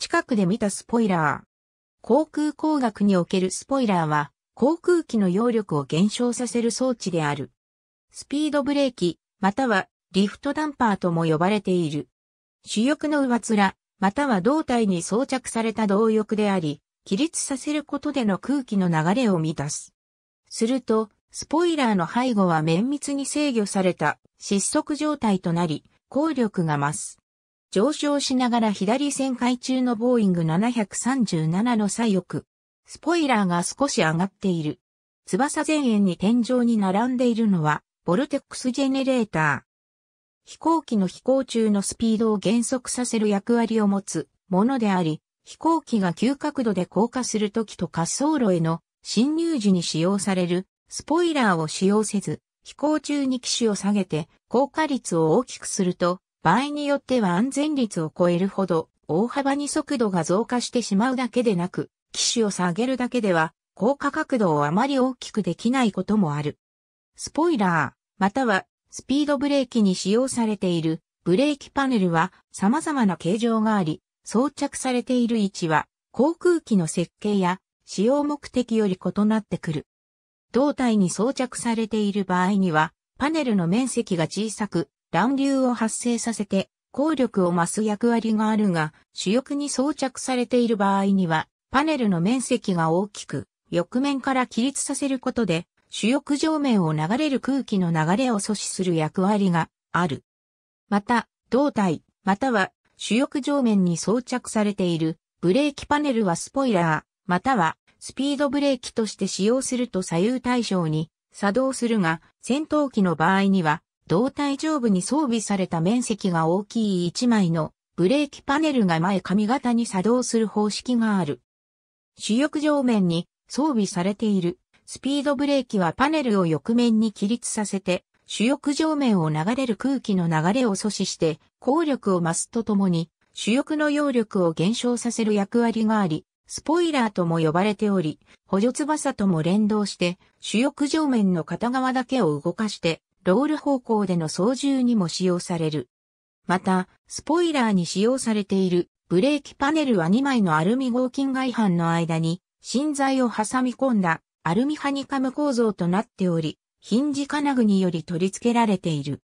近くで見たスポイラー。航空工学におけるスポイラーは、航空機の揚力を減少させる装置である。スピードブレーキ、またはリフトダンパーとも呼ばれている。主翼の上面、または胴体に装着された動翼であり、起立させることでの空気の流れを満たす。すると、スポイラーの背後は綿密に制御された失速状態となり、効力が増す。上昇しながら左旋回中のボーイング737の左翼。スポイラーが少し上がっている。翼前縁に天井に並んでいるのは、ボルテックスジェネレーター。飛行機の飛行中のスピードを減速させる役割を持つものであり、飛行機が急角度で降下するときと滑走路への侵入時に使用されるスポイラーを使用せず、飛行中に機種を下げて降下率を大きくすると場合によっては安全率を超えるほど大幅に速度が増加してしまうだけでなく、機種を下げるだけでは高価角度をあまり大きくできないこともある。スポイラー、またはスピードブレーキに使用されているブレーキパネルは様々な形状があり、装着されている位置は航空機の設計や使用目的より異なってくる。胴体に装着されている場合には、パネルの面積が小さく、乱流を発生させて、効力を増す役割があるが、主翼に装着されている場合には、パネルの面積が大きく、翼面から起立させることで、主翼上面を流れる空気の流れを阻止する役割がある。また、胴体、または主翼上面に装着されているブレーキパネルはスポイラー、またはスピードブレーキとして使用すると左右対称に作動するが、戦闘機の場合には胴体上部に装備された面積が大きい1枚のブレーキパネルが前髪型に作動する方式がある。主翼上面に装備されているスピードブレーキはパネルを翼面に起立させて主翼上面を流れる空気の流れを阻止して効力を増すとともに主翼の揚力を減少させる役割があり、スポイラーとも呼ばれており、補助翼とも連動して、主翼上面の片側だけを動かして、ロール方向での操縦にも使用される。また、スポイラーに使用されているブレーキパネルは2枚のアルミ合金外板の間に芯材を挟み込んだアルミハニカム構造となっており、ヒンジ金具により取り付けられている。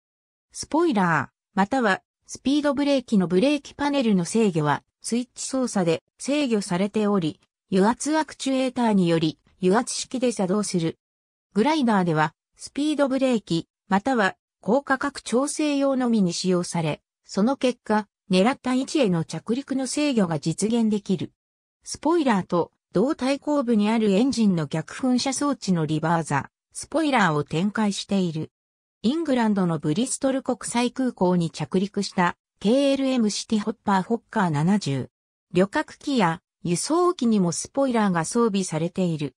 スポイラー、またはスピードブレーキのブレーキパネルの制御はスイッチ操作で制御されており、油圧アクチュエーターにより油圧式で作動する。グライダーではスピードブレーキ、または高価格調整用のみに使用され、その結果、狙った位置への着陸の制御が実現できる。スポイラーと同対後部にあるエンジンの逆噴射装置のリバーザ、スポイラーを展開している。イングランドのブリストル国際空港に着陸した KLM シティホッパーホッカー70。旅客機や輸送機にもスポイラーが装備されている。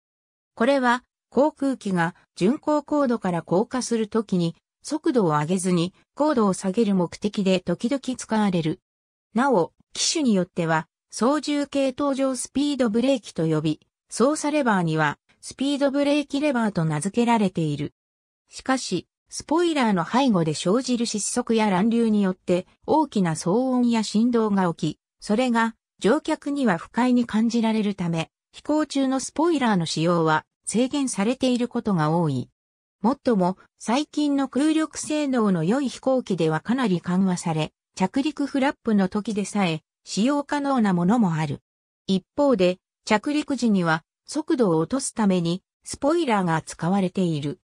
これは航空機が巡航高度から降下するときに、速度を上げずに高度を下げる目的で時々使われる。なお、機種によっては、操縦系搭乗スピードブレーキと呼び、操作レバーにはスピードブレーキレバーと名付けられている。しかし、スポイラーの背後で生じる失速や乱流によって大きな騒音や振動が起き、それが乗客には不快に感じられるため、飛行中のスポイラーの使用は制限されていることが多い。もっとも、最近の空力性能の良い飛行機ではかなり緩和され、着陸フラップの時でさえ、使用可能なものもある。一方で、着陸時には、速度を落とすために、スポイラーが使われている。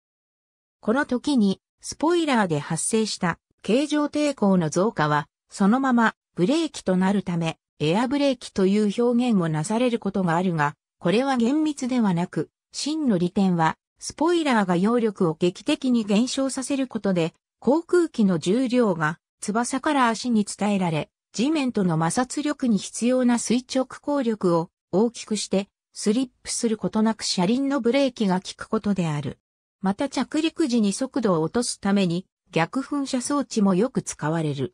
この時に、スポイラーで発生した形状抵抗の増加は、そのままブレーキとなるため、エアブレーキという表現もなされることがあるが、これは厳密ではなく、真の利点は、スポイラーが揚力を劇的に減少させることで、航空機の重量が翼から足に伝えられ、地面との摩擦力に必要な垂直抗力を大きくして、スリップすることなく車輪のブレーキが効くことである。また着陸時に速度を落とすために、逆噴射装置もよく使われる。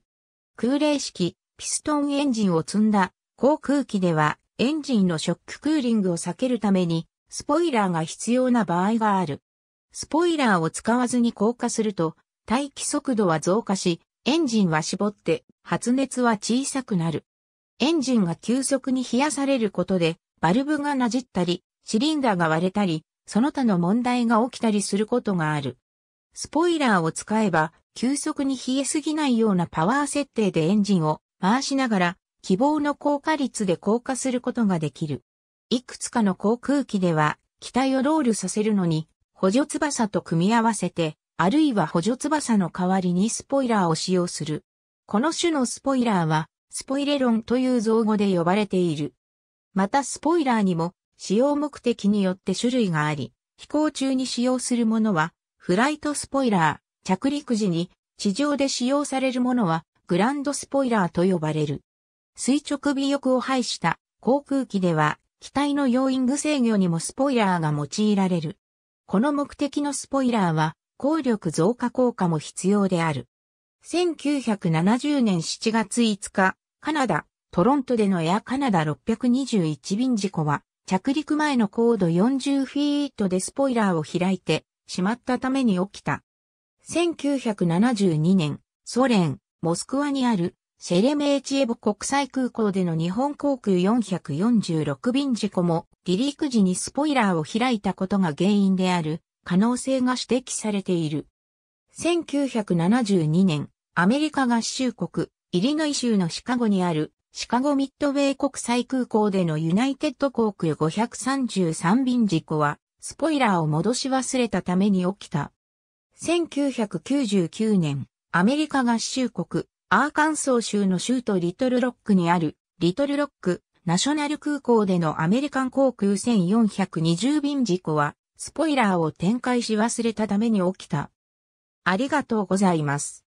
空冷式、ピストンエンジンを積んだ航空機では、エンジンのショッククーリングを避けるために、スポイラーが必要な場合がある。スポイラーを使わずに降下すると、待機速度は増加し、エンジンは絞って、発熱は小さくなる。エンジンが急速に冷やされることで、バルブがなじったり、シリンダーが割れたり、その他の問題が起きたりすることがある。スポイラーを使えば、急速に冷えすぎないようなパワー設定でエンジンを回しながら、希望の降下率で降下することができる。いくつかの航空機では、機体をロールさせるのに、補助翼と組み合わせて、あるいは補助翼の代わりにスポイラーを使用する。この種のスポイラーは、スポイレロンという造語で呼ばれている。またスポイラーにも、使用目的によって種類があり、飛行中に使用するものは、フライトスポイラー、着陸時に、地上で使用されるものは、グランドスポイラーと呼ばれる。垂直尾翼を排した航空機では、機体の要因具制御にもスポイラーが用いられる。この目的のスポイラーは、効力増加効果も必要である。1970年7月5日、カナダ、トロントでのエアカナダ621便事故は、着陸前の高度40フィートでスポイラーを開いてしまったために起きた。1972年、ソ連、モスクワにあるシェレメーチエボ国際空港での日本航空446便事故も離陸時にスポイラーを開いたことが原因である可能性が指摘されている。1972年、アメリカ合衆国イリノイ州のシカゴにあるシカゴミッドウェイ国際空港でのユナイテッド航空533便事故はスポイラーを戻し忘れたために起きた。1999年、アメリカ合衆国アーカンソー州の州都リトルロックにある、リトルロック、ナショナル空港でのアメリカン航空1420便事故は、スポイラーを展開し忘れたために起きた。ありがとうございます。